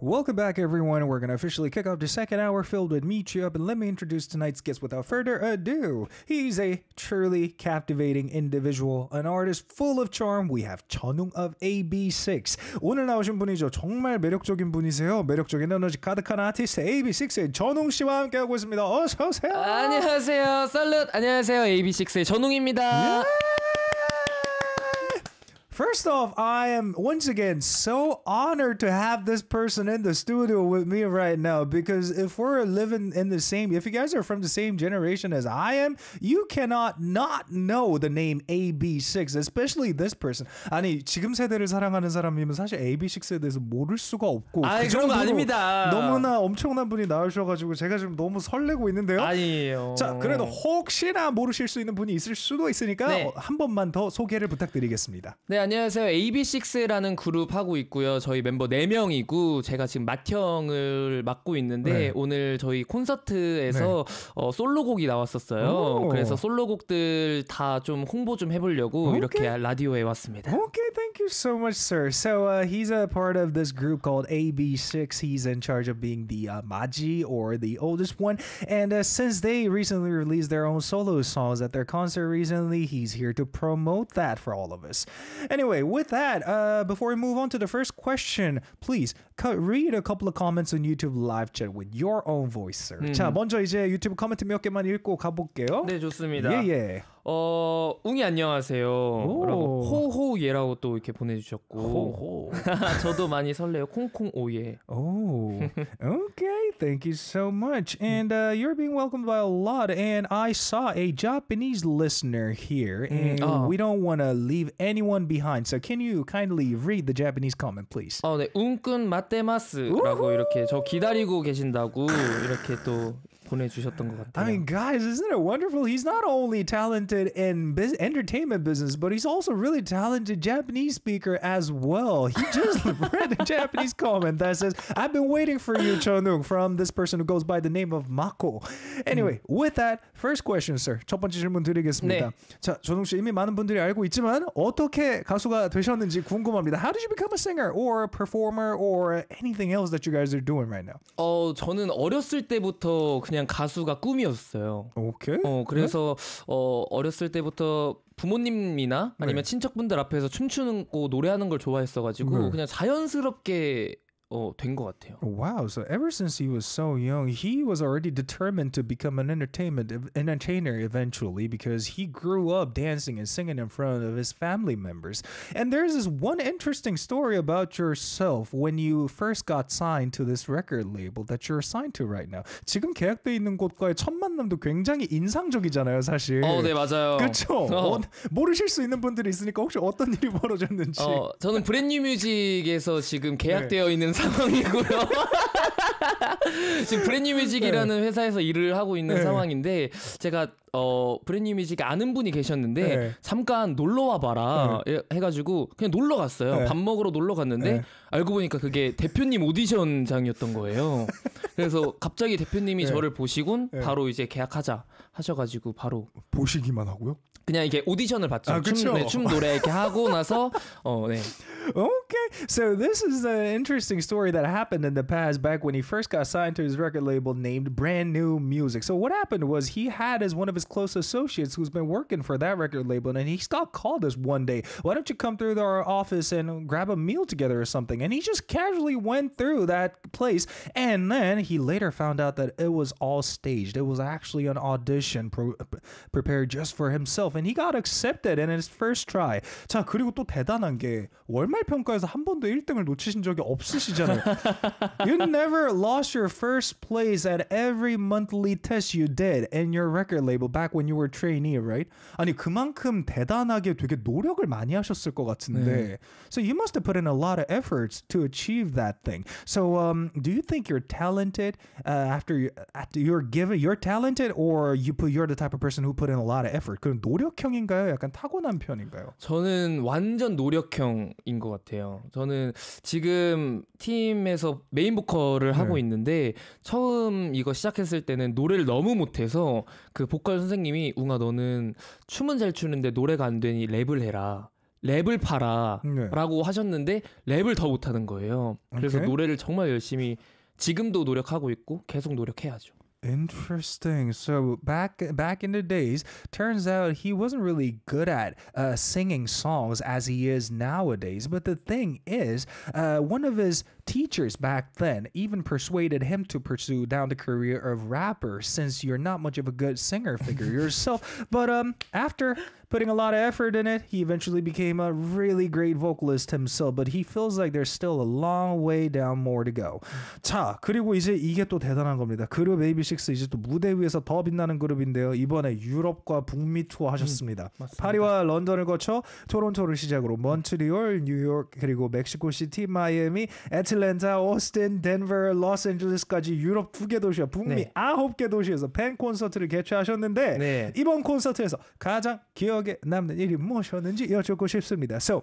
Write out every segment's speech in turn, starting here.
Welcome back, everyone. We're going to officially kick off the second hour filled with meat up, and let me introduce tonight's guest without further ado. He's a truly captivating individual, an artist full of charm. We have 전웅 of AB6. 오늘 나오신 분이죠. 정말 매력적인 분이세요. 매력적인 에너지 가득한 아티스트 AB6의 전웅 씨와 함께하고 있습니다. 어서 오세요. 안녕하세요. 썰룻. 안녕하세요. AB6의 전웅입니다. Yeah! First off, I am once again so honored to have this person in the studio with me right now because if we're living in the same, if you guys are from the same generation as I am, you cannot not know the name AB6, especially this person. 아니 지금 세대를 사랑하는 사람이면 사실 AB6에 대해서 모를 수가 없고 아니, 그 그런 거 아닙니다. 너무나 엄청난 분이 나오셔가지고 제가 지금 너무 설레고 있는데요. 아니에요. 자 그래도 혹시나 모르실 수 있는 분이 있을 수도 있으니까 네. 한 번만 더 소개를 부탁드리겠습니다. 네. 안녕하세요. AB6라는 그룹 하고 있고요. 저희 멤버 4명이고 제가 지금 맏형을 맡고 있는데 네. 오늘 저희 콘서트에서 네. 어, 솔로곡이 나왔었어요. 오. 그래서 솔로곡들 다 좀 홍보 좀 해보려고 okay. 이렇게 라디오에 왔습니다. Okay, thank you so much, sir. So uh, he's a part of this group called AB6. He's in charge of being the uh, Maji or the oldest one. And uh, since they recently released their own solo songs at their concert recently, he's here to promote that for all of us. And Anyway, with that, uh, before we move on to the first question, please co- read a couple of comments on YouTube live chat with your own voice, sir. 자, 먼저 이제 유튜브 코멘트 몇 개만 읽고 가볼게요. 네, 좋습니다. 예, 예. 어, 웅이 안녕하세요. 라고 호호예라고 또 이렇게 보내주셨고. 호호. 저도 많이 설레요. 콩콩 오예. Oh, okay. Thank you so much. And uh, you're being welcomed by a lot. And I saw a Japanese listener here, and 음, 아. we don't want to leave anyone behind. So can you kindly read the Japanese comment, please? 어, 네. 웅끈 마테마스라고 이렇게 저 기다리고 계신다고 이렇게 또 보내주셨던 것 같아요. I mean, guys, isn't it wonderful? He's not only talented in biz- entertainment business, but he's also really talented Japanese speaker as well. He just read a Japanese comment that says, "I've been waiting for you, Chonung," from this person who goes by the name of Mako. Anyway, mm. with that, first question, sir. 첫 번째 질문 드리겠습니다. 네. 자, 조동 씨 이미 많은 분들이 알고 있지만 어떻게 가수가 되셨는지 궁금합니다. How did you become a singer or a performer or anything else that you guys are doing right now? 어, 저는 어렸을 때부터 그냥 그냥 가수가 꿈이었어요. 오케이. 어 그래서 네? 어 어렸을 때부터 부모님이나 아니면 네. 친척분들 앞에서 춤추는 거 노래하는 걸 좋아했어가지고 네. 그냥 자연스럽게 어, 같아요. Wow, so ever since he was so young, he was already determined to become an entertainment entertainer eventually because he grew up dancing and singing in front of his family members. And there's this one interesting story about yourself when you first got signed to this record label that you're signed to right now. 지금 계약돼 있는 곳과의 첫 만남도 굉장히 인상적이잖아요, 사실. 어, 네, 맞아요. 그렇죠. 어. 어, 모르실 수 있는 분들이 있으니까 혹시 어떤 일이 벌어졌는지. 어, 저는 브랜뉴뮤직에서 지금 계약되어 네. 있는 상황이고요. 지금 브랜뉴 뮤직이라는 네. 회사에서 일을 하고 있는 네. 상황인데 제가 어 브랜뉴 뮤직 아는 분이 계셨는데 네. 잠깐 놀러 와봐라 네. 해가지고 그냥 놀러 갔어요. 네. 밥 먹으러 놀러 갔는데 알고 보니까 그게 대표님 오디션장이었던 거예요. 그래서 갑자기 대표님이 저를 보시곤 바로 이제 계약하자 하셔가지고 바로 보시기만 하고요. 그냥 이게 오디션을 봤죠. 아, 춤, 춤 노래 이렇게 하고 나서 어 네. 어 okay. So this is an interesting story that happened in the past back when he first got signed to his record label named Brand New Music. So what happened was he had as one of his close associates who's been working for that record label and he got called us one day. Why don't you come through our office and grab a meal together or something? And he just casually went through that place and then he later found out that it was all staged. It was actually an audition prepared just for himself and he got accepted in his first try. 자, 그리고 또 대단한 게 월말 평가에 프로에서 한 번도 1등을 놓치신 적이 없으시잖아요. you never lost your first place at every monthly test you did and your record label back when you were trainee, right? 아니 그만큼 대단하게 되게 노력을 많이 하셨을 것 같은데. 네. So you must have put in a lot of efforts to achieve that thing. So um, do you think you're talented uh, after you, after you're given you're talented or you put you're the type of person who put in a lot of effort? 그럼 노력형인가요? 약간 타고난 편인가요? 저는 완전 노력형인 것 같아요. 저는 지금 팀에서 메인 보컬을 하고 네. 있는데 처음 이거 시작했을 때는 노래를 너무 못해서 그 보컬 선생님이 웅아 너는 춤은 잘 추는데 노래가 안 되니 랩을 해라. 랩을 팔아라고 네. 하셨는데 랩을 더 못하는 거예요. 그래서 오케이. 노래를 정말 열심히 지금도 노력하고 있고 계속 노력해야죠. Interesting. So back back in the days, turns out he wasn't really good at uh, singing songs as he is nowadays. But the thing is, uh, one of his teachers back then even persuaded him to pursue down the career of rapper since you're not much of a good singer figure yourself. But um, after putting a lot of effort in it. He eventually became a really great vocalist himself, but he feels like there's still a long way down more to go. 자, 그리고 이제 이게 또 대단한 겁니다. 그룹 AB6 이제 또 무대 위에서 더 빛나는 그룹인데요. 이번에 유럽과 북미 투어 음, 하셨습니다. 음, 파리와 런던을 거쳐 토론토를 시작으로 몬트리올, 뉴욕, 그리고 멕시코 시티, 마이애미, 애틀랜타, 오스틴, 덴버, 로스앤젤레스까지 유럽 두 개 도시와 북미 네. 아홉 네. 개 도시에서 팬 콘서트를 개최하셨는데 네. 이번 콘서트에서 가장 기억 기억에 남는 일이 무엇이었는지 여쭙고 싶습니다. So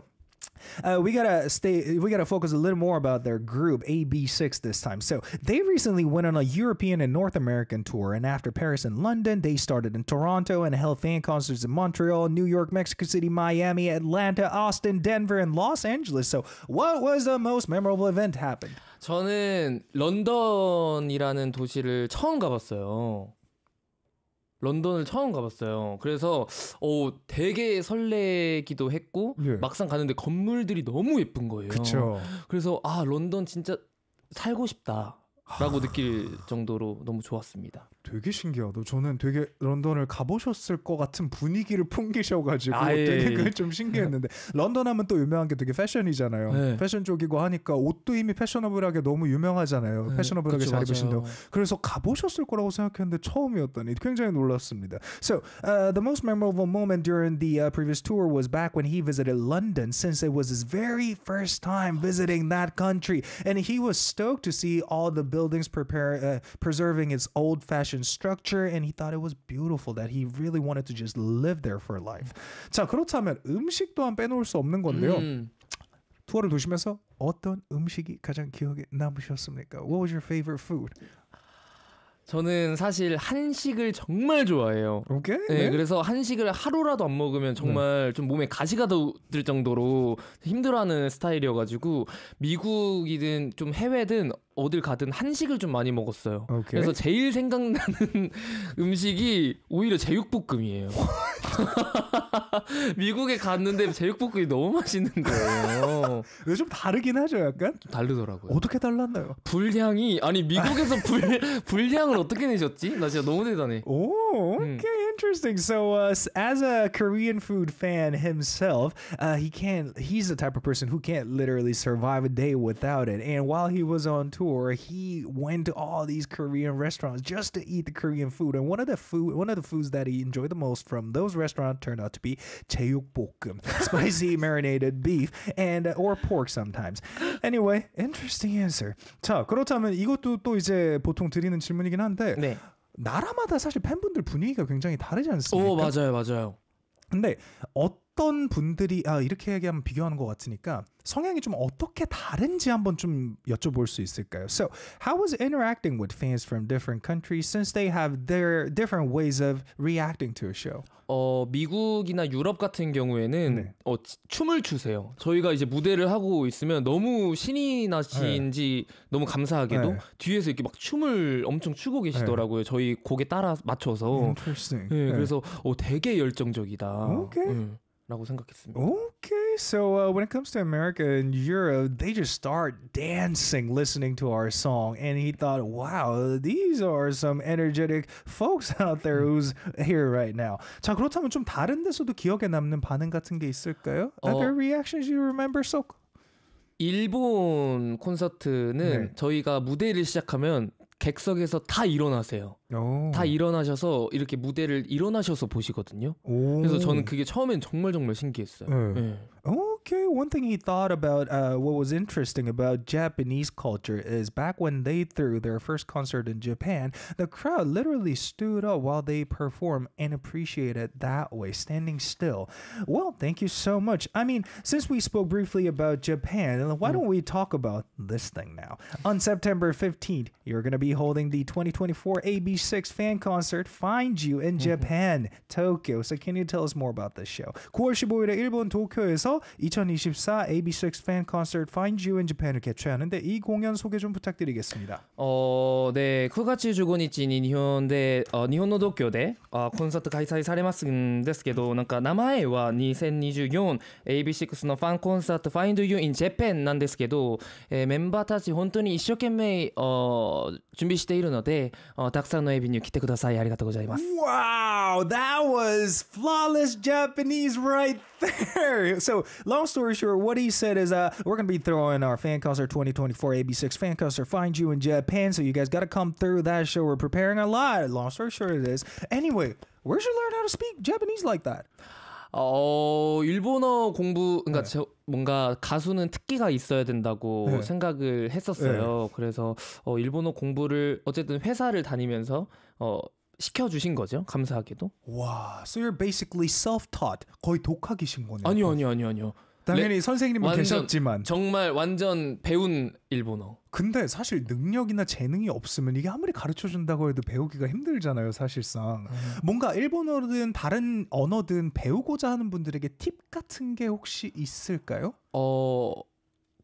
uh, we gotta stay. We gotta focus a little more about their group AB6 this time. So they recently went on a European and North American tour, and after Paris and London, they started in Toronto and held fan concerts in Montreal, New York, Mexico City, Miami, Atlanta, Austin, Denver, and Los Angeles. So what was the most memorable event happened? 저는 런던이라는 도시를 처음 가봤어요. 런던을 처음 가봤어요. 그래서 어 되게 설레기도 했고 예. 막상 가는데 건물들이 너무 예쁜 거예요. 그쵸. 그래서 아 런던 진짜 살고 싶다. 라고 느낄 정도로 너무 좋았습니다. 되게 신기하다. 저는 되게 런던을 가보셨을 것 같은 분위기를 풍기셔가지고 아, 예, 되게 그게 좀 신기했는데 런던 하면 또 유명한 게 되게 패션이잖아요. 네. 패션 쪽이고 하니까 옷도 이미 패셔너블하게 너무 유명하잖아요. 네. 패셔너블하게 그쵸, 잘 입으신다고. 그래서 가보셨을 거라고 생각했는데 처음이었더니 굉장히 놀랐습니다. So uh, the most memorable moment during the uh, previous tour was back when he visited London, since it was his very first time visiting that country, and he was stoked to see all the buildings, prepare, uh, preserving its old fashioned structure. And he thought it was beautiful that he really wanted to just live there for life. 자, 그렇다면 음식 또한 빼놓을 수 없는 건데요. 음. 투어를 도시면서 어떤 음식이 가장 기억에 남으셨습니까? What was your favorite food? 저는 사실 한식을 정말 좋아해요. 오케이. 네, 네. 그래서 한식을 하루라도 안 먹으면 네. 정말 네. 좀 몸에 가시가 들 정도로 힘들어하는 스타일이어가지고 미국이든 좀 해외든 어딜 가든 한식을 좀 많이 먹었어요. 오케이. 그래서 제일 생각나는 음식이 오히려 제육볶음이에요. 미국에 갔는데 제육볶음이 너무 맛있는 거예요. 좀 다르긴 하죠, 약간? 좀 다르더라고요. 어떻게 달랐나요? 불향이 아니 미국에서 불 불향을 어떻게 내셨지? 나 진짜 너무 대단해. 오, okay, 음. interesting. So uh, as a Korean food fan himself, uh, he can't. He's the type of person who can't literally survive a day without it. And while he was on tour, he went to all these Korean restaurants just to eat the Korean food. And one of the food, one of the foods that he enjoyed the most from those restaurants restaurant turned out to be 제육볶음, spicy marinated beef and or pork sometimes. Anyway, interesting answer. 자, 그렇다면 이것도 또 이제 보통 드리는 질문이긴 한데 네. 나라마다 사실 팬분들 분위기가 굉장히 다르지 않습니까? 오, 맞아요, 맞아요. 근데 어 어떤 분들이 아 이렇게 얘기하면 비교하는 것 같으니까 성향이 좀 어떻게 다른지 한번 좀 여쭤볼 수 있을까요? So, how was interacting with fans from different countries since they have their different ways of reacting to a show? 어 미국이나 유럽 같은 경우에는 네. 어 춤을 추세요. 저희가 이제 무대를 하고 있으면 너무 신이 나신지 네. 너무 감사하게도 네. 뒤에서 이렇게 막 춤을 엄청 추고 네. 계시더라고요. 저희 곡에 따라 맞춰서. 네, 네, 그래서 어 되게 열정적이다. Okay. 음. 라고 생각했습니다. Okay, so uh, when it comes to America and Europe, they just start dancing listening to our song, and he thought, "Wow, these are some energetic folks out there who's here right now." 자 그렇다면 좀 다른 데서도 기억에 남는 반응 같은 게 있을까요? 어, Other reactions you remember so? 일본 콘서트는 네. 저희가 무대를 시작하면 객석에서 다 일어나세요. 오. 다 일어나셔서 이렇게 무대를 일어나셔서 보시거든요. 오. 그래서 저는 그게 처음엔 정말 정말 신기했어요. 네. 네. 어. okay, one thing he thought about, uh, what was interesting about Japanese culture is back when they threw their first concert in Japan, the crowd literally stood up while they performed and appreciated that way, standing still. Well, thank you so much. I mean, since we spoke briefly about Japan, why mm. don't we talk about this thing now? On September 15th, you're going to be holding the 2024 AB6 fan concert, Find You in mm-hmm. Japan, Tokyo. So, can you tell us more about this show? 9월 일본 도쿄에서 2024 AB6 팬콘서트 Find You in Japan 을개최하는데이공연소개좀부탁드리겠습니다어네9월15日に일본で어일본의도쿄で어콘서트開催されますんですけど、なんか名前は2024 AB6 のファンコンサート Find You in Japan なんですけど、えー、メンバーたち本当に一生懸命、お準備しているので、おたくさんの AB に来てください。ありがとうございます。Wow! That was flawless Japanese right there! So, long long story short, what he said is uh, we're going to be throwing our Fancaster 2024 AB6 Fancaster Find You in Japan. So you guys got to come through that show. We're preparing a lot. Long story short, it is. Anyway, where should learn how to speak Japanese like that? 어, 일본어 공부, 그러니까 네. 저, 뭔가 가수는 특기가 있어야 된다고 네. 생각을 했었어요. 네. 그래서 어, 일본어 공부를 어쨌든 회사를 다니면서 어, 시켜주신 거죠. 감사하게도. 와, so you're basically self-taught. 거의 독학이신 거네요. 아니요, 아니요, 아니요, 아니요. 당연히 네. 선생님은 완전, 계셨지만 정말 완전 배운 일본어. 근데 사실 능력이나 재능이 없으면 이게 아무리 가르쳐 준다고 해도 배우기가 힘들잖아요, 사실상. 음. 뭔가 일본어든 다른 언어든 배우고자 하는 분들에게 팁 같은 게 혹시 있을까요? 어,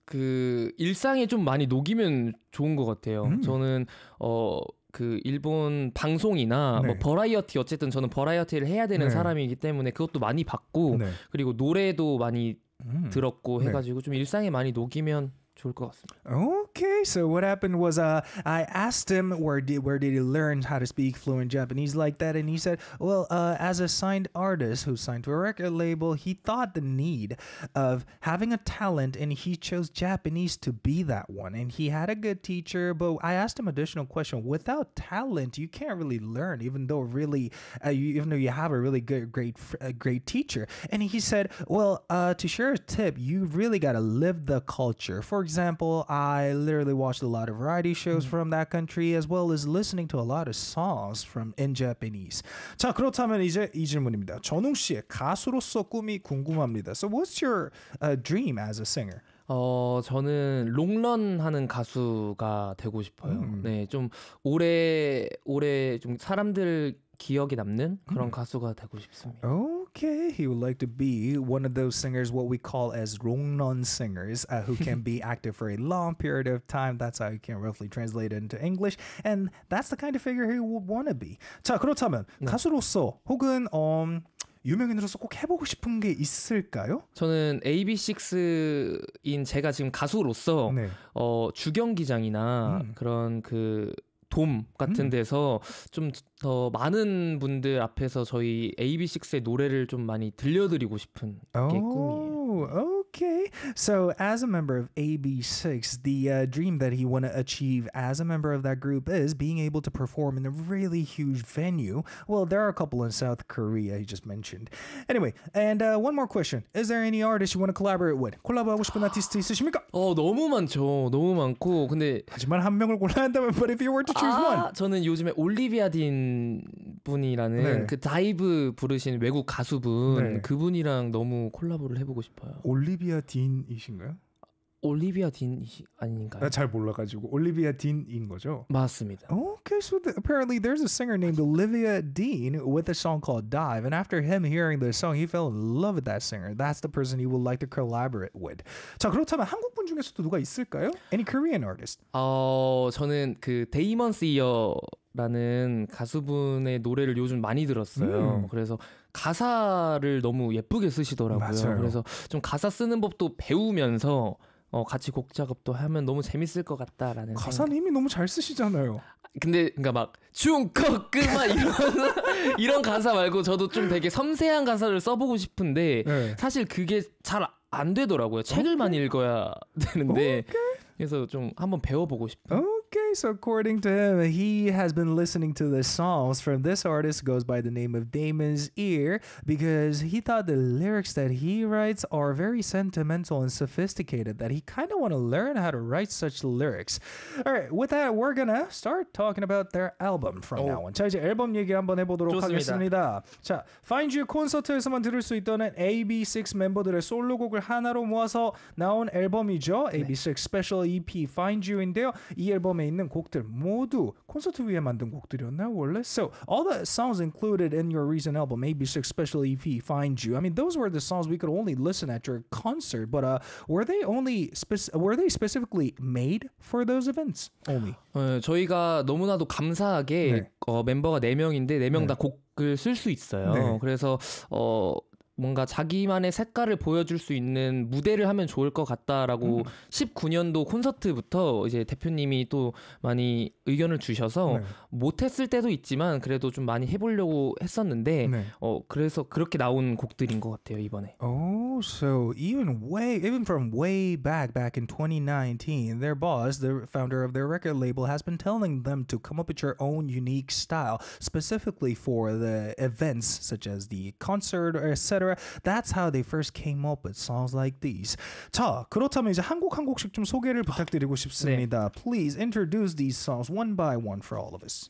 그 일상에 좀 많이 녹이면 좋은 것 같아요. 음. 저는 어. 그 일본 방송이나 뭐 네. 뭐 버라이어티 어쨌든 저는 버라이어티를 해야 되는 네. 사람이기 때문에 그것도 많이 봤고 네. 그리고 노래도 많이 음. 들었고 네. 해가지고 네. 좀 일상에 많이 녹이면 Okay, so what happened was uh, I asked him where did where did he learn how to speak fluent Japanese like that, and he said, well, uh, as a signed artist who signed to a record label, he thought the need of having a talent, and he chose Japanese to be that one, and he had a good teacher. But I asked him additional question: without talent, you can't really learn, even though really, uh, you, even though you have a really good, great, great teacher. And he said, well, uh, to share a tip, you really got to live the culture. For example example, I literally watched a lot of variety shows from that country as well as listening to a lot of songs from in Japanese. 자, 그렇다면 이제 이 질문입니다. 전웅 씨의 가수로서 꿈이 궁금합니다. So what's your uh, dream as a singer? 어, 저는 롱런 하는 가수가 되고 싶어요. 음. 네, 좀 오래, 오래 좀 사람들 기억에 남는 그런 음. 가수가 되고 싶습니다. Okay, he would like to be one of those singers, what we call as Rongnon singers, uh, who can be active for a long period of time. That's how you can roughly translate it into English, and that's the kind of figure he would want to be. 자, 그렇다면 네. 가수로서 혹은 음, 유명인으로서 꼭 해보고 싶은 게 있을까요? 저는 AB6IN 제가 지금 가수로서 네. 어, 주경기장이나 음. 그런 그돔 같은 음. 데서 좀 더 많은 분들 앞에서 저희 AB6IX의 노래를 좀 많이 들려드리고 싶은 게 꿈이에요. 오. okay. So, as a member of AB6, the uh, dream that he want to achieve as a member of that group is being able to perform in a really huge venue. Well, there are a couple in South Korea he just mentioned. Anyway, and uh, one more question: Is there any artist you want to collaborate with? 콜라보하고 싶은 아티스트 있으십니까? 어 너무 많죠. 너무 많고 근데 하지만 한 명을 골라야 한다면, but if you were to choose 아, one, 저는 요즘에 올리비아 딘 분이라는 네. 그 다이브 부르신 외국 가수분 네. 그분이랑 너무 콜라보를 해보고 싶어요. 올리비아 딘이신가요? 올리비아 딘 아닌가요? 나 잘 몰라가지고 올리비아 딘인 거죠. 맞습니다. Okay, so the, apparently there's a singer named Olivia Dean with a song called Dive, and after him hearing the song, he fell in love with that singer. That's the person he would like to collaborate with. 자 그렇다면 한국 분 중에서도 누가 있을까요? Any Korean artist? 어 저는 그 데이먼 스이어 라는 가수분의 노래를 요즘 많이 들었어요. 음. 그래서 가사를 너무 예쁘게 쓰시더라고요. 맞아요. 그래서 좀 가사 쓰는 법도 배우면서 어, 같이 곡 작업도 하면 너무 재밌을 것 같다라는 가사는 힘이 너무 잘 쓰시잖아요. 근데 그러니까 막 중커끄마 이런 이런 가사 말고 저도 좀 되게 섬세한 가사를 써보고 싶은데 네. 사실 그게 잘 안 되더라고요. 책을 오케이. 많이 읽어야 되는데 오케이. 그래서 좀 한번 배워보고 싶어요 Okay, so according to him, he has been listening to the songs from this artist goes by the name of Damon's Ear because he thought the lyrics that he writes are very sentimental and sophisticated that he kind of want to learn how to write such lyrics. All right, with that we're gonna start talking about their album from 오. Oh. now on. 자, 이제 앨범 얘기 한번 해보도록 보도록 하겠습니다. 자, Find You 콘서트에서만 들을 수 있던 AB6 멤버들의 솔로곡을 하나로 모아서 나온 앨범이죠. 네. AB6 Special EP Find You인데요. 이 앨범 앨범에 있는 곡들 모두 콘서트 위에 만든 곡들이었나 원래? So all the songs included in your recent album AB6 Special EP Find You. I mean, those were the songs we could only listen at your concert, but uh, were they only speci- were they specifically made for those events only? 어, 저희가 너무나도 감사하게 네. 어, 멤버가 4명인데 4명 네. 다 곡을 쓸 수 있어요. 네. 그래서 어 뭔가 자기만의 색깔을 보여줄 수 있는 무대를 하면 좋을 것 같다라고 음. 19년도 콘서트부터 이제 대표님이 또 많이 의견을 주셔서 네. 못했을 때도 있지만 그래도 좀 많이 해보려고 했었는데 네. 어 그래서 그렇게 나온 곡들인 것 같아요 이번에. Oh, so even way even from way back back in 2019, their boss, the founder of their record label, has been telling them to come up with your own unique style, specifically for the events such as the concert, etc. t h a t s how they first came up with songs like these. 자, 그렇다면 이제 한곡한 한 곡씩 좀 소개를 부탁드리고 싶습니다. 네. Please introduce these songs one by one for all of us.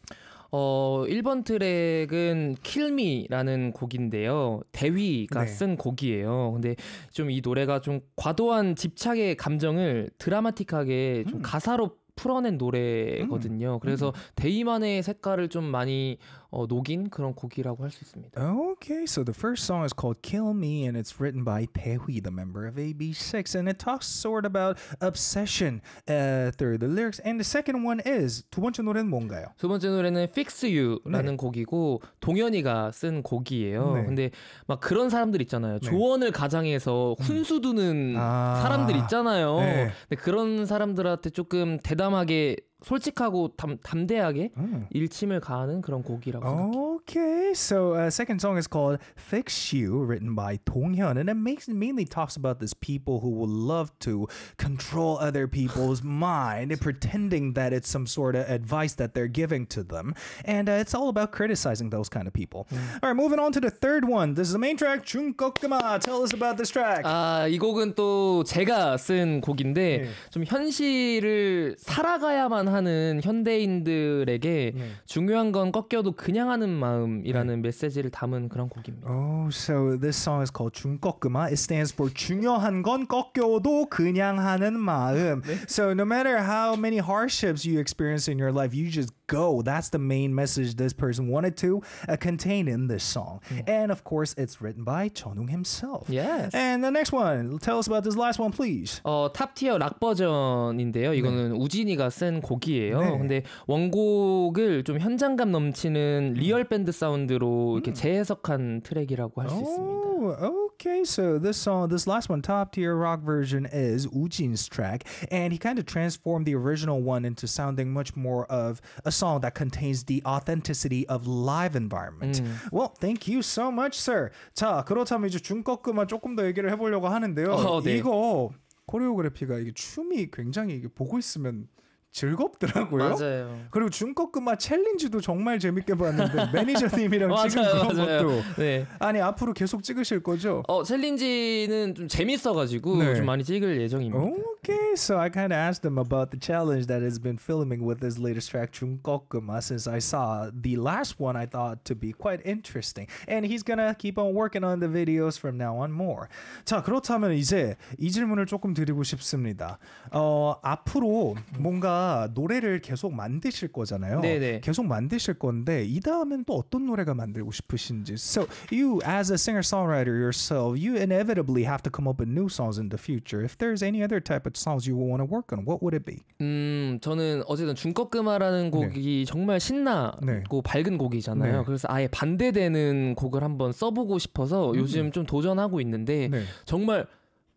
어, 1번 트랙은 킬미라는 곡인데요. 대위가 네. 쓴 곡이에요. 근데 좀 이 노래가 좀 과도한 집착의 감정을 드라마틱하게 좀 음. 가사로 풀어낸 노래거든요. 음. 그래서 음. 데만의 색깔을 좀 많이 어, 녹인 그런 곡이라고 할 수 있습니다. Okay, so the first song is called "Kill Me" and it's written by Taehui, the member of AB6, and it talks sort about obsession uh, through the lyrics. And the second one is 두 번째 노래는 뭔가요? 두 번째 노래는 "Fix You라는 네. 곡이고 동현이가 쓴 곡이에요. 네. 근데 막 그런 사람들 있잖아요. 네. 조언을 가장해서 훈수두는 음. 아~ 사람들 있잖아요. 네. 근데 그런 사람들한테 조금 대담하게 솔직하고 담, 담대하게 mm. 일침을 가하는 그런 곡이라고 생각해요. Okay, so uh, second song is called "Fix You," written by Tong Hyun, and it makes mainly talks about this people who will love to control other people's mind, pretending that it's some sort of advice that they're giving to them, and uh, it's all about criticizing those kind of people. Mm. All right, moving on to the third one. This is the main track, "중꺾마." Tell us about this track. 아, 이 곡은 또 제가 쓴 곡인데 네. 좀 현실을 살아가야만 비판하는 현대인들에게 네. 중요한 건 꺾여도 그냥 하는 마음이라는 네. 메시지를 담은 그런 곡입니다. Oh, so this song is called 중꺾음아. It stands for 중요한 건 꺾여도 그냥 하는 마음. 네? So no matter how many hardships you experience in your life, you just go. That's the main message this person wanted to uh, contain in this song. Hmm. And of course, it's written by Chonung himself. Yes. And the next one, tell us about this last one, please. 어, 탑티어 락 버전인데요. 이거는 네. 우진이가 쓴 곡이에요. 네. 근데 원곡을 좀 현장감 넘치는 리얼 밴드 사운드로 이렇게 재해석한 트랙이라고 할수 oh, 있습니다. Okay, so this song, this last one, top tier rock version is Ujin's track, and he kind of transformed the original one into sounding much more of a song that contains the authenticity of live environment. 음. Well, thank you so much, sir. 자, 그렇다면 이제 중꺾음만 조금 더 얘기를 해보려고 하는데요. 어, 네. 이거 코리오그래피가 이게 춤이 굉장히 이게 보고 있으면 즐겁더라고요. 맞아요. 그리고 중꺾음마 챌린지도 정말 재밌게 봤는데 매니저님이랑 찍은 맞아요, 그런 맞아요. 것도 네. 아니 앞으로 계속 찍으실 거죠? 어 챌린지는 좀 재밌어가지고 네. 좀 많이 찍을 예정입니다. Okay, so I kind of asked him about the challenge that has been filming with his latest track 중꺾음마 since I saw the last one I thought to be quite interesting, and he's gonna keep on working on the videos from now on more. 자 그렇다면 이제 이 질문을 조금 드리고 싶습니다. 어 앞으로 뭔가 아까 노래를 계속 만드실 거잖아요. 네네. 계속 만드실 건데 이 다음엔 또 어떤 노래가 만들고 싶으신지. So you as a singer-songwriter yourself, you inevitably have to come up with new songs in the future. If there's any other type of songs you want to work on, what would it be? 음, 저는 어쨌든 중꺾음아라는 곡이 네. 정말 신나고 네. 밝은 곡이잖아요. 네. 그래서 아예 반대되는 곡을 한번 써보고 싶어서 요즘 음. 좀 도전하고 있는데 정말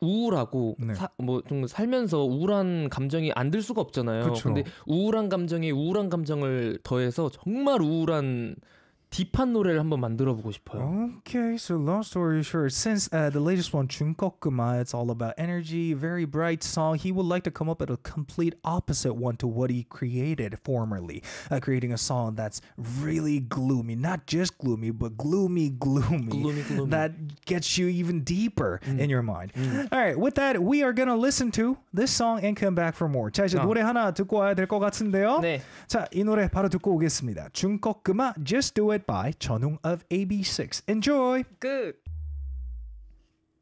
우울하고 네. 뭐좀 살면서 우울한 감정이 안 들 수가 없잖아요. 그쵸. 근데 우울한 감정에 우울한 감정을 더해서 정말 우울한 딥한 노래를 한번 만들어 보고 싶어요. Okay, so long story short, since uh, the latest one 중꺾음아, it's all about energy, very bright song. He would like to come up with a complete opposite one to what he created formerly, uh, creating a song that's really gloomy, not just gloomy, but gloomy, gloomy, gloomy, gloomy. that gets you even deeper mm. in your mind. Mm. All right, with that, we are gonna listen to this song and come back for more. 자 이제 어. 노래 하나 듣고 와야 될 것 같은데요. 네. 자이 노래 바로 듣고 오겠습니다. 중꺾음아, Just Do It by Chonung of AB6. Enjoy! Good!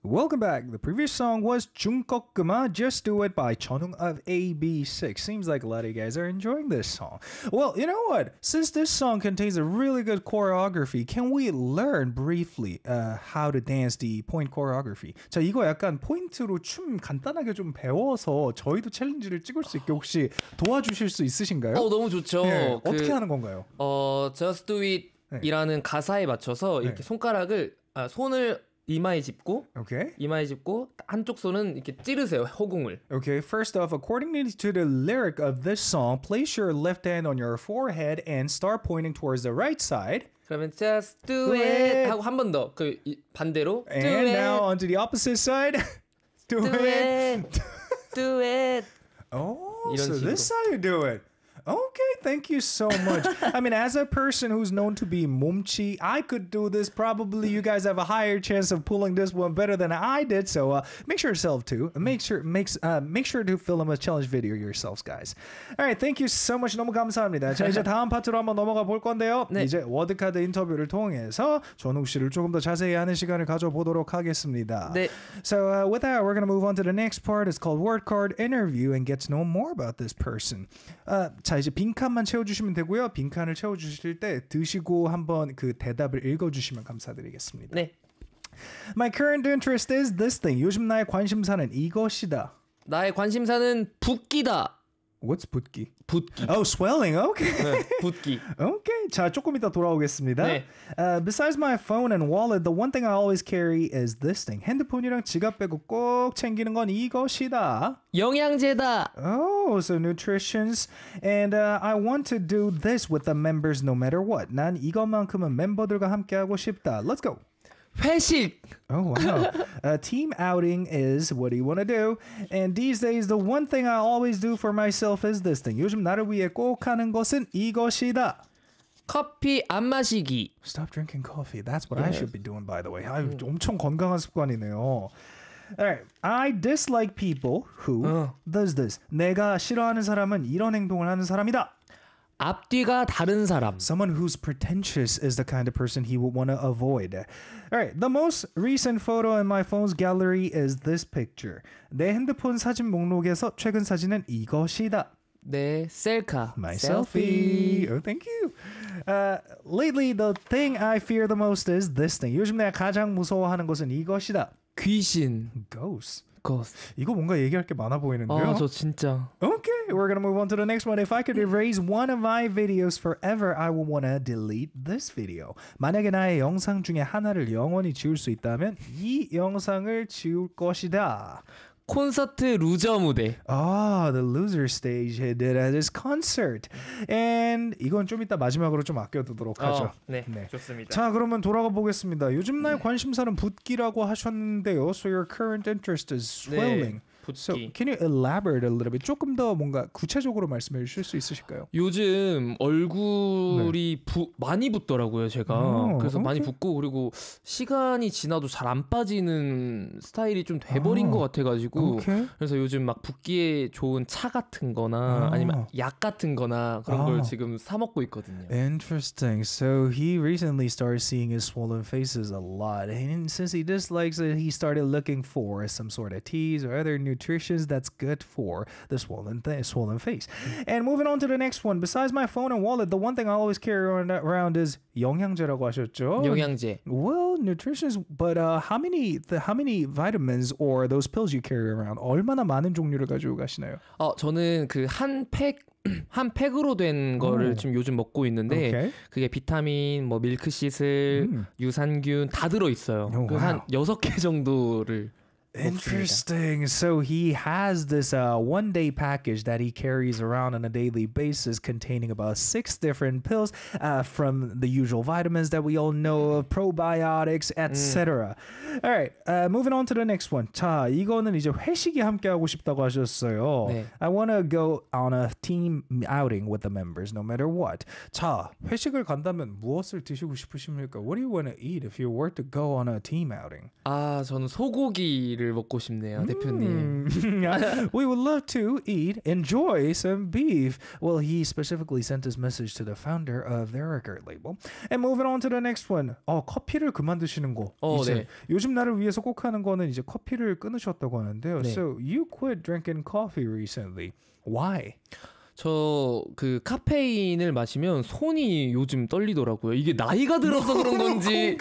Welcome back. The previous song was Jungkookguma, Just Do It by Chonung of AB6. Seems like a lot of you guys are enjoying this song. Well, you know what? Since this song contains a really good choreography, can we learn briefly uh, how to dance the point choreography? 자, 이거 약간 포인트로 춤 간단하게 좀 배워서 저희도 챌린지를 찍을 수 있게 혹시 도와주실 수 있으신가요? 어, 너무 좋죠. 네, 그, 어떻게 하는 건가요? 어, Just Do It 이라는 가사에 맞춰서 이렇게 손가락을 아, 손을 이마에 짚고 okay. 이마에 짚고 한쪽 손은 이렇게 찌르세요 허공을. Okay, first off, according to the lyric of this song, place your left hand on your forehead and start pointing towards the right side. 그러면 just do it 하고 한번더그 반대로. And do it. now onto the opposite side. do, do it. it. do it. Oh, 이런 so 식으로. this how you do it. Okay, thank you so much. I mean, as a person who's known to be mumchi, I could do this. Probably you guys have a higher chance of pulling this one better than I did. So uh, make sure yourself to make sure makes uh, make sure to film a challenge video yourselves, guys. All right, thank you so much. 너무 감사합니다. 자 이제 다음 파트로 한번 넘어가 볼 건데요. 네. 이제 워드카드 인터뷰를 통해서 전욱 씨를 조금 더 자세히 하는 시간을 가져보도록 하겠습니다. 네. So uh, with that, we're gonna move on to the next part. It's called word card interview and get to know more about this person. Uh, 자 이제 빈칸 칸만 채워주시면 되고요. 빈 칸을 채워주실 때 드시고 한번 그 대답을 읽어주시면 감사드리겠습니다. 네. My current interest is this thing. 요즘 나의 관심사는 이것이다. 나의 관심사는 붓기다. What's 붓기? 붓기. Oh, swelling. Okay. 네, 붓기. okay. 자, 조금 이따 돌아오겠습니다. 네. Uh, besides my phone and wallet, the one thing I always carry is this thing. 핸드폰이랑 지갑 빼고 꼭 챙기는 건 이것이다. 영양제다. Oh, so nutrition's. And uh, I want to do this with the members no matter what. 난 이것만큼은 멤버들과 함께하고 싶다. Let's go. 회식. Oh wow. a uh, team outing is what do you want to do? And these days the one thing I always do for myself is this thing. 요즘 나를 위해 꼭 하는 것은 이것이다. 커피 안 마시기. Stop drinking coffee. That's what yes. I should be doing by the way. 아유, mm. 엄청 건강한 습관이네요. Alright, I dislike people who uh. does this. 내가 싫어하는 사람은 이런 행동을 하는 사람이다. 앞뒤가 다른 사람. Someone who's pretentious is the kind of person he would want to avoid. All right, the most recent photo in my phone's gallery is this picture. 내 핸드폰 사진 목록에서 최근 사진은 이것이다. 내 셀카. My selfie. selfie. Oh, thank you. Uh, lately, the thing I fear the most is this thing. 요즘 내가 가장 무서워하는 것은 이것이다. 귀신. Ghost. Ghost. 이거 뭔가 얘기할 게 많아 보이는데요. 아, 저 진짜. Okay, we're gonna move on to the next one. If I could erase one of my videos forever, I would wanna delete this video. 만약에 나의 영상 중에 하나를 영원히 지울 수 있다면 이 영상을 지울 것이다. 콘서트 루저 무대. 아, the loser stage did at his concert. And 이건 좀 이따 마지막으로 좀 아껴두도록 어, 하죠. 네, 네, 좋습니다. 자, 그러면 돌아가 보겠습니다. 요즘 나의 네. 관심사는 붓기라고 하셨는데요. So your current interest is 네. swelling. 네. 붓기. So, can you elaborate a little bit? 조금 더 뭔가 구체적으로 말씀해 주실 수 있으실까요? 요즘 얼굴이 네. 부, 많이 붓더라고요, 제가. 오, 그래서 오케이. 많이 붓고 그리고 시간이 지나도 잘 안 빠지는 스타일이 좀 돼버린 아, 것 같아가지고 오케이. 그래서 요즘 막 붓기에 좋은 차 같은 거나 아. 아니면 약 같은 거나 그런 아. 걸 지금 사 먹고 있거든요. Interesting. So he recently started seeing his swollen faces a lot. And since he dislikes it, he started looking for some sort of teas or other new nutrition that's good for the swollen, th- swollen face. And moving on to the next one. Besides my phone and wallet, the one thing I always carry around is 영양제라고 하셨죠? 영양제. Well, nutrition, but uh, how many the, how many vitamins or those pills you carry around? 얼마나 많은 종류를 가지고 가시나요? 어, 저는 그 한 팩 한 팩으로 된 거를 오. 지금 요즘 먹고 있는데 오케이. 그게 비타민, 뭐 밀크시슬, 음. 유산균 다 들어 있어요. 그한 여섯 개 정도를 Interesting. So he has this uh, one day package that he carries around on a daily basis containing about six different pills uh, from the usual vitamins that we all know of, probiotics, etc. Mm. All right. Uh, moving on to the next one. 자, 이거는 이제 회식이 함께 하고 싶다고 하셨어요. 네. I want to go on a team outing with the members no matter what. 자, 회식을 간다면 무엇을 드시고 싶으십니까? What do you want to eat if you were to go on a team outing? 아, 저는 소고기를 고기를 먹고 싶네요, 대표님. we would love to eat, enjoy some beef. Well, he specifically sent this message to the founder of their record label. And moving on to the next one. 어, 커피를 그만 드시는 거. 어, 이제 네. 요즘 나를 위해서 꼭 하는 거는 이제 커피를 끊으셨다고 하는데요. 네. So you quit drinking coffee recently. Why? 저그 카페인을 마시면 손이 요즘 떨리더라고요. 이게 나이가 들어서 그런 건지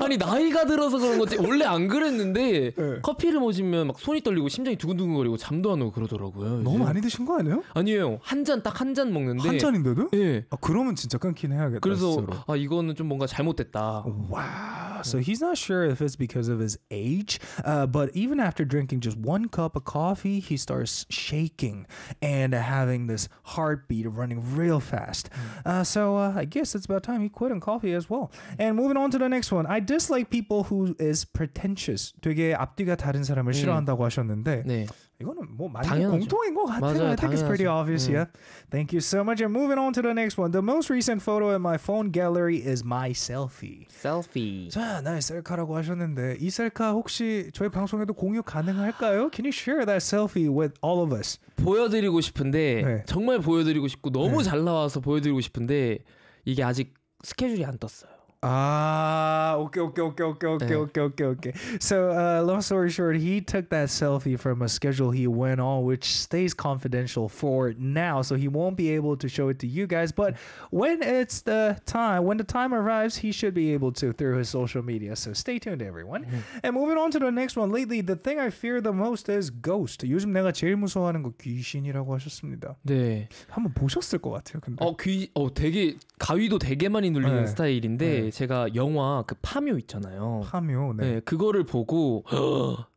아니 나이가 들어서 그런 건지 원래 안 그랬는데 네. 커피를 마시면 막 손이 떨리고 심장이 두근두근거리고 잠도 안 오고 그러더라고요. 너무 많이 드신 거 아니에요? 아니에요. 한 잔 딱 한 잔 먹는데 한 잔인데도? 예. 네. 아, 그러면 진짜 끊긴 해야겠다. 그래서 스스로. 아 이거는 좀 뭔가 잘못됐다. 와. So he's not sure if it's because of his age, uh, but even after drinking just one cup of coffee, he starts shaking and having this his heartbeat running real fast. Hmm. Uh, so uh, I guess it's about time he quit on coffee as well. And moving on to the next one. I dislike people who is pretentious. 되게 앞뒤가 다른 사람을 싫어한다고 하셨는데 네. 이거는 뭐 많이 공통인 것 같아요. 맞아요, I think 당연하죠. it's pretty obvious. 음. Yeah. Thank you so much. And moving on to the next one. The most recent photo in my phone gallery is my selfie. Selfie. 자, 나의 셀카라고 하셨는데 이 셀카 혹시 저희 방송에도 공유 가능할까요? Can you share that selfie with all of us? 보여드리고 싶은데 네. 정말 보여드리고 싶고 너무 네. 잘 나와서 보여드리고 싶은데 이게 아직 스케줄이 안 떴어요. Ah, okay, okay, okay, okay, okay, okay, okay, okay. So, uh, long story short, he took that selfie from a schedule he went on, which stays confidential for now, so he won't be able to show it to you guys. But when it's the time, when the time arrives, he should be able to through his social media. So stay tuned, everyone. Mm-hmm. And moving on to the next one. Lately, the thing I fear the most is ghost. 요즘 내가 제일 무서워하는 거 귀신이라고 하셨습니다. 네. 한번 보셨을 것 같아요. 근데. 어, 귀, 어, 되게 가위도 되게 많이 눌리는 네. 스타일인데. 네. 제가 영화 그 파묘 있잖아요. 파묘. 네. 네 그거를 보고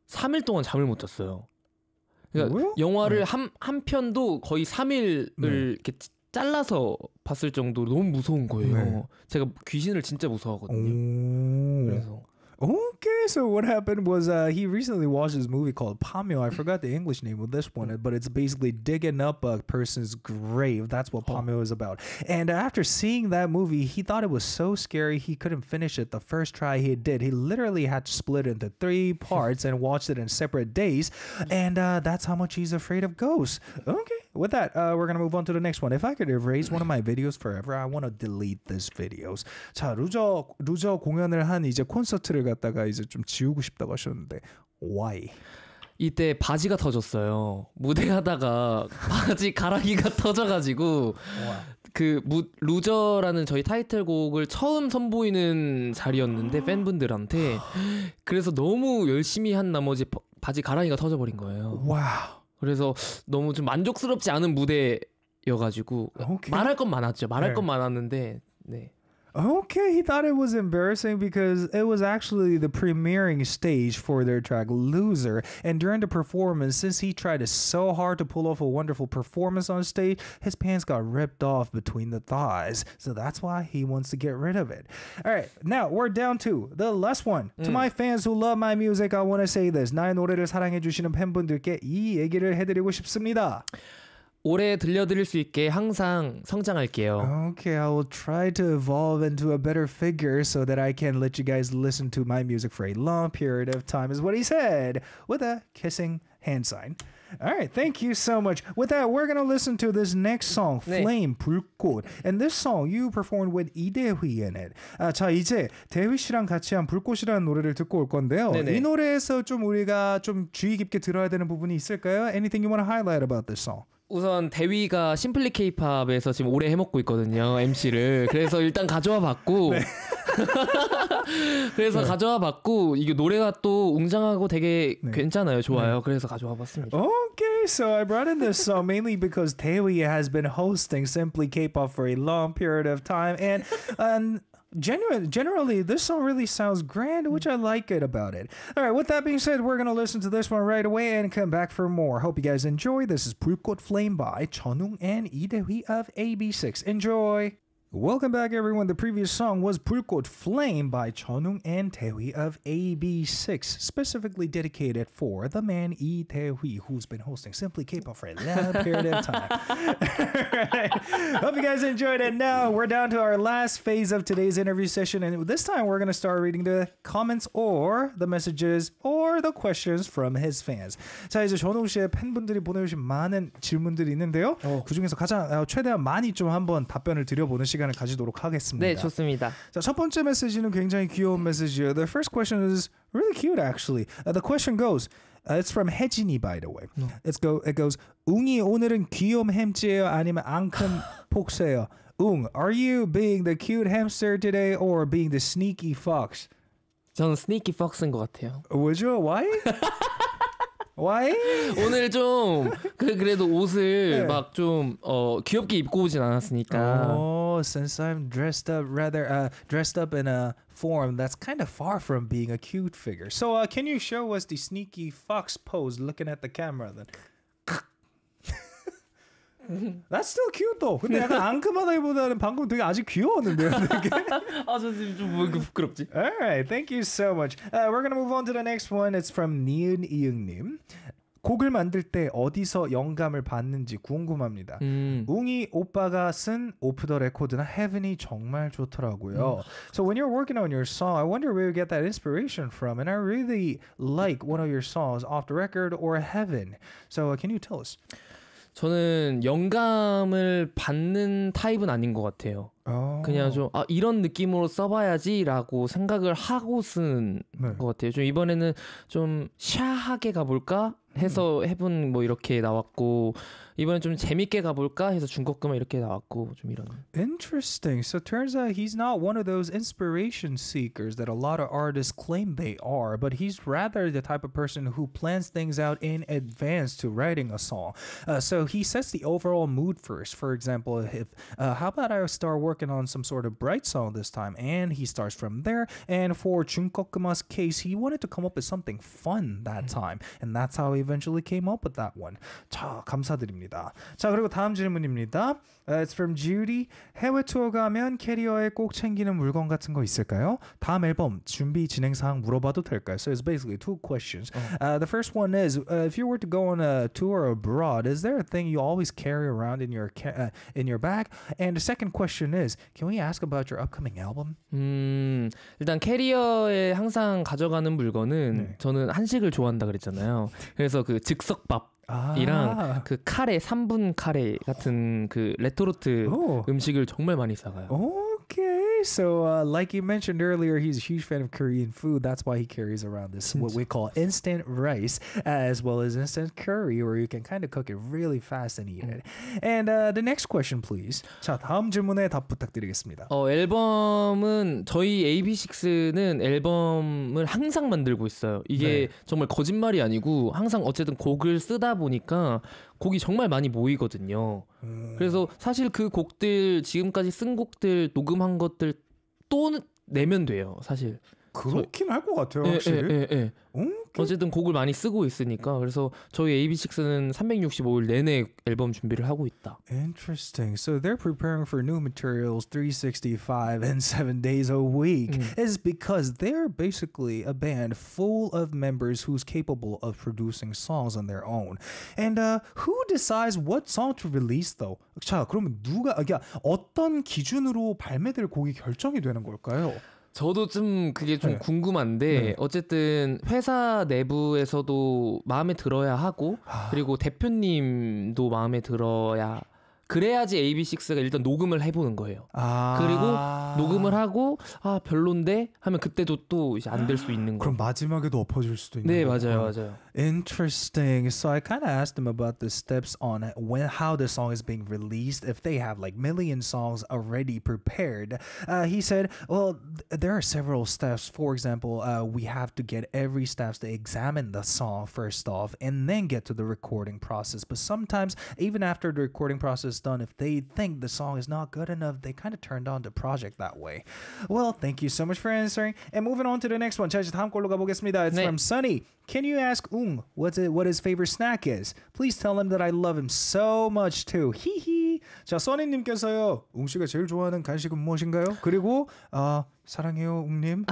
3일 동안 잠을 못 잤어요. 그러니까 뭐요? 영화를 네. 한한 편도 거의 3일을 네. 이렇게 잘라서 봤을 정도로 너무 무서운 거예요. 네. 제가 귀신을 진짜 무서워하거든요. 그래서 Okay, so what happened was uh, he recently watched this movie called Pamyo. I forgot the English name of this one, but it's basically digging up a person's grave. That's what oh. Pamyo is about. And after seeing that movie, he thought it was so scary he couldn't finish it the first try he did. He literally had to split it into three parts and watched it in separate days. And uh, that's how much he's afraid of ghosts. Okay. with that, uh, we're gonna move on to the next one. If I could erase one of my videos forever, I want to delete these videos. 자, 루저 루저 공연을 한 이제 콘서트를 갔다가 이제 좀 지우고 싶다고 하셨는데 why? 이때 바지가 터졌어요. 무대 하다가 바지 가랑이가 터져가지고 그 무, 루저라는 저희 타이틀곡을 처음 선보이는 자리였는데 팬분들한테 그래서 너무 열심히 한 나머지 바지 가랑이가 터져버린 거예요. 와우. 그래서 너무 좀 만족스럽지 않은 무대여가지고 아, 오케이. 말할 건 많았죠. 말할 네. 건 많았는데 네. Okay, he thought it was embarrassing because it was actually the premiering stage for their track Loser. And during the performance, since he tried so hard to pull off a wonderful performance on stage, his pants got ripped off between the thighs. So that's why he wants to get rid of it. All right, now we're down to the last one. Mm. To my fans who love my music, I want to say this. 나의 노래를 사랑해 주시는 팬분들께 이 얘기를 해드리고 싶습니다. 오래 들려드릴 수 있게 항상 성장할게요. Okay, I will try to evolve into a better figure so that I can let you guys listen to my music for a long period of time, is what he said with a kissing hand sign. All right, thank you so much. With that, we're gonna listen to this next song, Flame 불꽃. And this song you performed with 이대휘 in it. 아, 자 이제 대휘 씨랑 같이 한 불꽃이라는 노래를 듣고 올 건데요. 네네. 이 노래에서 좀 우리가 좀 주의 깊게 들어야 되는 부분이 있을까요? Anything you want to highlight about this song? 우선 대위가 심플리 케이팝에서 지금 오래 해먹고 있거든요 MC를 그래서 일단 가져와 봤고 네. 그래서 네. 가져와 봤고 이게 노래가 또 웅장하고 되게 네. 괜찮아요 좋아요 그래서 가져와 봤습니다 Okay so I brought in this song mainly because Taewi has been hosting Simply K-pop for a long period of time and and Genuine, generally, this song really sounds grand, which I like it about it. All right, with that being said, we're going to listen to this one right away and come back for more. Hope you guys enjoy. This is Brewcode Flame by Chonung and Idehui of AB6. Enjoy! Welcome back, everyone. The previous song was Purkot Flame by Chonung and Taehui of AB6, specifically dedicated for the man E Taehui, who's been hosting Simply K-pop for a long period of time. right. Hope you guys enjoyed it. Now we're down to our last phase of today's interview session, and this time we're gonna start reading the comments or the messages or the questions from his fans. 자 이제 전웅 씨의 팬분들이 보내주신 많은 질문들이 있는데요. 어. 그 중에서 가장 최대한 많이 좀 한번 답변을 드려보는 시간. 시간을 가지도록 하겠습니다. 네, 좋습니다. 자, 첫 번째 메시지는 굉장히 귀여운 메시지예요. The first question is really cute actually. Uh, the question goes Uh, it's from 혜진이 by the way. No. It's go it goes 웅이 오늘은 귀염 햄찌예요 아니면 앙큼 폭세요? 웅, are you being the cute hamster today or being the sneaky fox? 저는 sneaky fox인 것 같아요. Uh, would you? Why? 와이 오늘 좀 그, 그래도 옷을 네. 막좀 어, 귀엽게 입고 오진 않았으니까. Oh, since I'm dressed up rather uh, dressed up in a form that's kind of far from being a cute figure. So uh, can you show us the sneaky fox pose looking at the camera then? That's still cute though. 근데 약간 앙큼하다기보다는 방금 되게 아직 귀여웠는데요. 아, 저 지금 좀왜 이렇게 부끄럽지? Alright, thank you so much. Uh, we're gonna move on to the next one. It's from 니은 이응님. 곡을 만들 때 어디서 영감을 받는지 궁금합니다. 음. 웅이 오빠가 쓴 오프 더 레코드나 헤븐이 정말 좋더라고요. 음. So when you're working on your song, I wonder where you get that inspiration from. And I really like one of your songs, Off the Record or Heaven. So uh, can you tell us? 저는 영감을 받는 타입은 아닌 것 같아요. 아. 그냥 좀 아, 이런 느낌으로 써봐야지라고 생각을 하고 쓴것 네. 같아요. 좀 이번에는 좀 샤하게 가볼까 해서 음. 해본 뭐 이렇게 나왔고 이번엔 좀 재밌게 가볼까 해서 중국금만 이렇게 나왔고 좀 이런. Interesting. So turns out he's not one of those inspiration seekers that a lot of artists claim they are, but he's rather the type of person who plans things out in advance to writing a song. Uh, so he sets the overall mood first. For example, if uh, how about I start working working on some sort of bright song this time, and he starts from there. And for Junkokuma's case, he wanted to come up with something fun that hmm. time, and that's how he eventually came up with that one. 자, 감사드립니다. 자, 그리고 다음 질문입니다. Uh, it's from Judy. 해외 투어 가면 캐리어에 꼭 챙기는 물건 같은 거 있을까요? 다음 앨범 준비 진행 사항 물어봐도 될까요? So it's basically two questions. Uh, the first one is uh, if you were to go on a tour abroad, is there a thing you always carry around in your ca- uh, in your bag? And the second question is is, can we ask about your upcoming album? 음, 일단 캐리어에 항상 가져가는 물건은 네. 저는 한식을 좋아한다 그랬잖아요. 그래서 그 즉석밥 이랑 아~ 그 카레 3분 카레 같은 그 레토르트 오. 음식을 정말 많이 사가요 오케이. so uh, like you mentioned earlier, he's a huge fan of Korean food. That's why he carries around this what we call instant rice, as well as instant curry, where you can kind of cook it really fast and eat it. And uh, the next question, please. 자 다음 질문에 답 부탁드리겠습니다. 어 앨범은 저희 AB6는 앨범을 항상 만들고 있어요. 이게 네. 정말 거짓말이 아니고 항상 어쨌든 곡을 쓰다 보니까 곡이 정말 많이 모이거든요. 음. 그래서 사실 그 곡들 지금까지 쓴 곡들 녹음한 것들 또 내면 돼요, 사실. 그렇긴 할 것 같아요, 예, 예, 확실히. 예, 예, 예, 예. 음? 어쨌든 곡을 많이 쓰고 있으니까 그래서 저희 AB6IX는 365일 내내 앨범 준비를 하고 있다. Interesting. So they're preparing for new materials 365 and 7 days a week. 음. It's because they're basically a band full of members who's capable of producing songs on their own. And uh, who decides what song to release though? 자, 그러면 누가 그러니까 어떤 기준으로 발매될 곡이 결정이 되는 걸까요? 저도 좀 그게 좀 네. 궁금한데 네. 어쨌든 회사 내부에서도 마음에 들어야 하고 하... 아. 그리고 대표님도 마음에 들어야 그래야지 AB6IX가 일단 녹음을 해보는 거예요. 아~ 그리고 녹음을 하고 아 별론데 하면 그때도 또 이제 안될 수 있는 거예요. 그럼 맞음에도 엎어질 수도 있는 네, 거예요. 맞아요, 맞아요. Interesting. So I kind of asked them about the steps on when how the song is being released. If they have like million songs already prepared, uh, he said, well, there are several steps. For example, uh, we have to get every steps to examine the song first off, and then get to the recording process. But sometimes even after the recording process done. If they think the song is not good enough, they kind of turned on the project that way. Well, thank you so much for answering. And moving on to the next one. 자, 이제 다음 me 가보겠습니다. It's 네. from Sunny. Can you ask Ung what's it, what his favorite snack is? Please tell him that I love him so much too. 히히. 자, 써니님께서요. 웅 씨가 제일 좋아하는 간식은 무엇인가요? 그리고 어, 사랑해요, 웅님.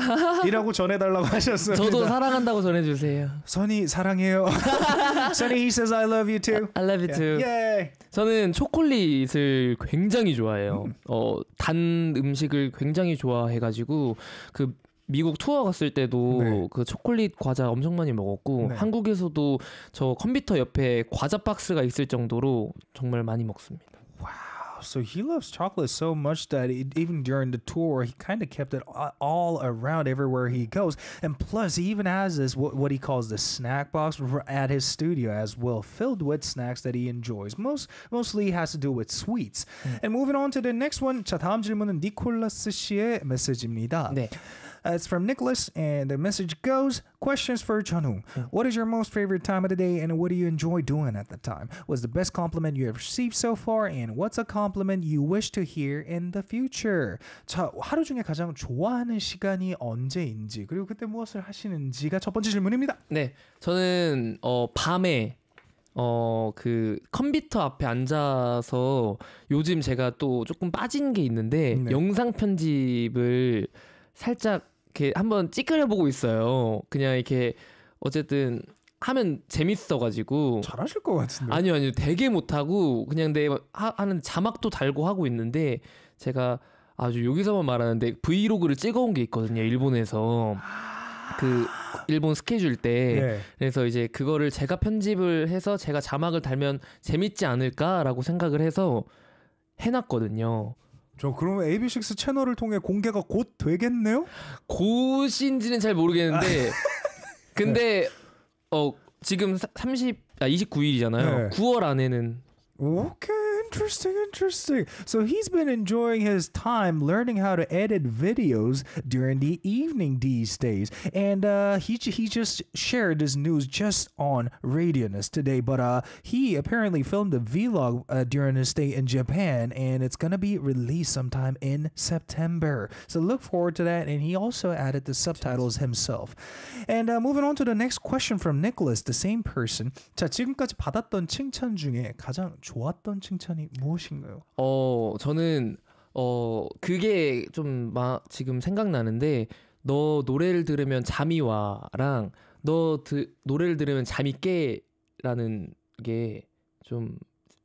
이라고 전해달라고 하셨어요. 저도 사랑한다고 전해주세요. 선이 사랑해요. 선이 he says I love you too. I love you too. y a h 저는 초콜릿을 굉장히 좋아해요. 음. 어, 단 음식을 굉장히 좋아해가지고 그 미국 투어 갔을 때도 네. 그 초콜릿 과자 엄청 많이 먹었고 네. 한국에서도 저 컴퓨터 옆에 과자 박스가 있을 정도로 정말 많이 먹습니다. so he loves chocolate so much that it, even during the tour, he kind of kept it all around everywhere he goes. And plus, he even has this what, what he calls the snack box at his studio as well, filled with snacks that he enjoys. Most mostly has to do with sweets. Hmm. And moving on to the next one, 자 다음 질문은 니콜라스 씨의 메시지입니다. 네. Uh, it's from Nicholas, and the message goes Questions for c h a n u What is your most favorite time of the day, and what do you enjoy doing at the time? What's the best compliment you have received so far, and what's a compliment you wish to hear in the future? 자, 하루 중에 가장 좋아하는 시간이 언제인지, 그리고 그때 무엇을 하시는지가 첫 번째 질문입니다. 네, 저는 어, 밤에 어, 그 컴퓨터 앞에 앉아서 요즘 제가 또 조금 빠진 게 있는데 네. 영상 편집을 살짝 이렇게 한번 찌그려보고 있어요. 그냥 이렇게 어쨌든 하면 재밌어가지고 잘하실 것 같은데 아니요 아니요 되게 못하고 그냥 내 하, 하는 자막도 달고 하고 있는데 제가 아주 여기서만 말하는데 브이로그를 찍어온 게 있거든요 일본에서 아. 그 일본 스케줄 때 네. 그래서 이제 그거를 제가 편집을 해서 제가 자막을 달면 재밌지 않을까라고 생각을 해서 해놨거든요 저그면 AB6 채널을 통해 공개가 곧 되겠네요? 곧인지는 잘 모르겠는데 아. 근데 네. 어 지금 30, 아 29일이잖아요. 네. 9월 안에는 오케이. interesting, interesting. So he's been enjoying his time learning how to edit videos during the evening these days, and uh, he he just shared this news just on Radioness today. But uh, he apparently filmed a vlog uh, during his stay in Japan, and it's gonna be released sometime in September. So look forward to that. And he also added the subtitles himself. And uh, moving on to the next question from Nicholas, the same person. 자 지금까지 받았던 칭찬 중에 가장 좋았던 칭찬이 시간이 무엇인가요? 어 저는 어 그게 좀 막 지금 생각나는데 너 노래를 들으면 잠이 와랑 너 드, 노래를 들으면 잠이 깨라는 게좀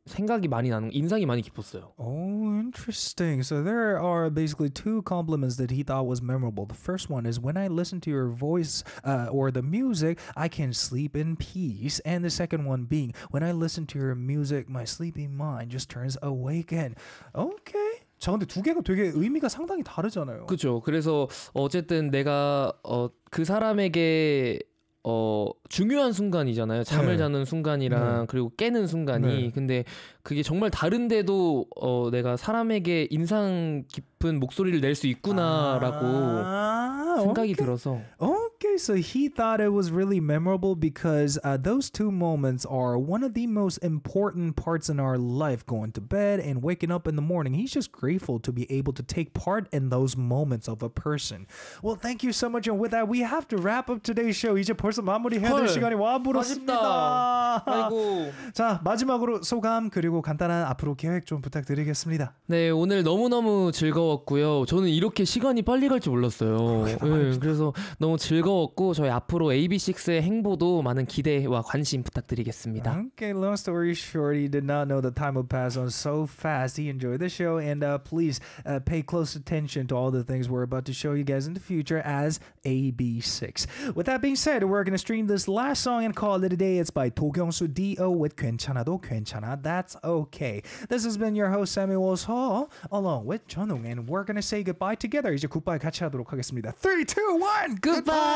생각이 많이 나는 인상이 많이 깊었어요. Oh, interesting. So there are basically two compliments that he thought was memorable. The first one is when I listen to your voice uh, or the music, I can sleep in peace. And the second one being when I listen to your music, my sleepy mind just turns awaken. Okay. 자, 근데 두 개가 되게 의미가 상당히 다르잖아요. 그죠. 그래서 어쨌든 내가 어, 그 사람에게 어 중요한 순간이잖아요. 잠을 네. 자는 순간이랑 네. 그리고 깨는 순간이 네. 근데 그게 정말 다른데도 어 내가 사람에게 인상 깊은 목소리를 낼 수 있구나라고 아~ 생각이 오케이. 들어서 어? Okay, so he thought it was really memorable because uh, those two moments are one of the most important parts in our life going to bed and waking up in the morning. He's just grateful to be able to take part in those moments of a person. Well, thank you so much. And with that, we have to wrap up today's show. 이제 벌써 마무리해야 될 시간이 와버렸습니다. 아이고. 자, 마지막으로 소감 그리고 간단한 앞으로 계획 좀 부탁드리겠습니다. 네, 오늘 너무너무 즐거웠고요. 저는 이렇게 시간이 빨리 갈 몰랐어요. 네, 그래서 너무 즐거웠고 즐거웠고 저희 앞으로 AB6IX의 행보도 많은 기대와 관심 부탁드리겠습니다. Okay, long story short, he did not know the time would pass on so fast. He enjoyed the show and uh, please uh, pay close attention to all the things we're about to show you guys in the future as AB6. With that being said, we're going to stream this last song and call it a day. It's by Do Kyung Soo, D.O. with 괜찮아도 괜찮아. That's okay. This has been your host Samuel Hall along with Chonung and we're going to say goodbye together. 이제 굿바이 같이 하도록 하겠습니다. two, one, goodbye! goodbye.